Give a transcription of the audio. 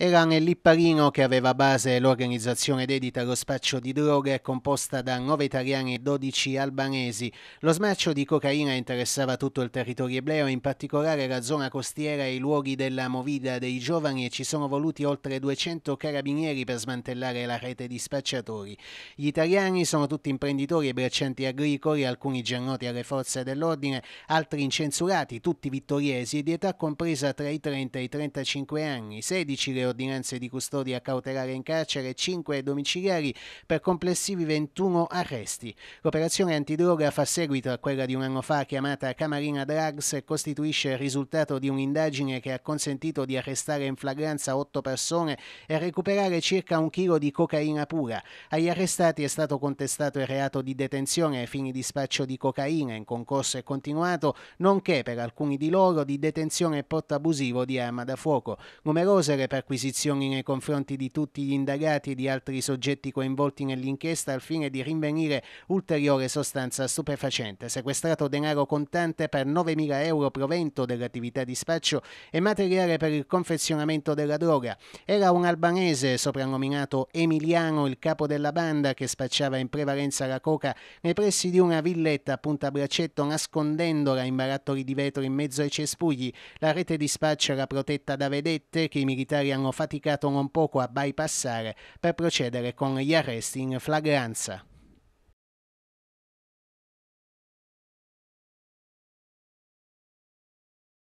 era il che aveva base l'organizzazione dedita allo spaccio di droghe composta da 9 italiani e 12 albanesi. Lo smercio di cocaina interessava tutto il territorio ebleo, in particolare la zona costiera e i luoghi della movida dei giovani e ci sono voluti oltre 200 carabinieri per smantellare la rete di spacciatori. Gli italiani sono tutti imprenditori e braccianti agricoli, alcuni già noti alle forze dell'ordine, altri incensurati, tutti vittoriesi di età compresa tra i 30 e i 35 anni, 16 le ordinanze di custodia cautelare in carcere e 5 domiciliari per complessivi 21 arresti. L'operazione antidroga fa seguito a quella di un anno fa chiamata Camarina Drugs e costituisce il risultato di un'indagine che ha consentito di arrestare in flagranza 8 persone e recuperare circa un chilo di cocaina pura. Agli arrestati è stato contestato il reato di detenzione ai fini di spaccio di cocaina in concorso e continuato, nonché per alcuni di loro di detenzione e porto abusivo di arma da fuoco. Numerose le perquisizioni perquisizioni nei confronti di tutti gli indagati e di altri soggetti coinvolti nell'inchiesta al fine di rinvenire ulteriore sostanza stupefacente, sequestrato denaro contante per 9.000 euro provento dell'attività di spaccio e materiale per il confezionamento della droga. Era un albanese soprannominato Emiliano, il capo della banda che spacciava in prevalenza la coca nei pressi di una villetta a punta braccetto nascondendola in barattoli di vetro in mezzo ai cespugli. La rete di spaccio era protetta da vedette che i militari hanno faticato non poco a bypassare per procedere con gli arresti in flagranza.